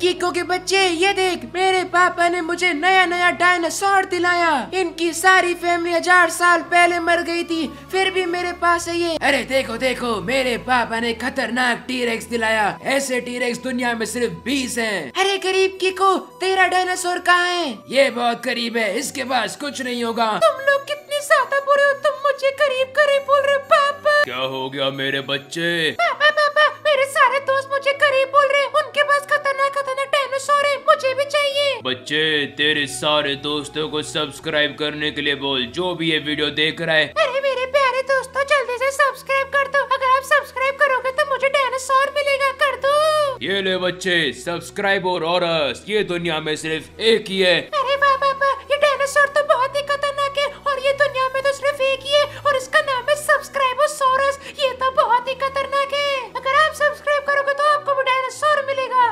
कीको के बच्चे ये देख मेरे पापा ने मुझे नया नया डायनासोर दिलाया इनकी सारी फैमिली हजार साल पहले मर गई थी फिर भी मेरे पास है ये अरे देखो देखो मेरे पापा ने खतरनाक टीरेक्स दिलाया ऐसे टीरेक्स दुनिया में सिर्फ बीस है अरे गरीब कीको तेरा डायनासोर कहाँ है ये बहुत करीब है इसके पास कुछ नहीं होगा तुम लोग कितने ज्यादा बुरे हो तुम मुझे करीब करीब बोल रहे पापा क्या हो गया मेरे बच्चे पापा बच्चे तेरे सारे दोस्तों को सब्सक्राइब करने के लिए बोल जो भी ये वीडियो देख रहा है अरे मेरे प्यारे दोस्तों जल्दी से सब्सक्राइब कर दो अगर आप सब्सक्राइब करोगे तो मुझे डायनासोर मिलेगा कर दो ये ले बच्चे सब्सक्राइब और औरस ये दुनिया में सिर्फ एक ही है अरे बाबा बा, ये डायनासोर तो बहुत ही खतरनाक है और ये दुनिया में तो सिर्फ एक ही है और इसका नाम है सब्सक्राइब और सोरस ये तो बहुत ही खतरनाक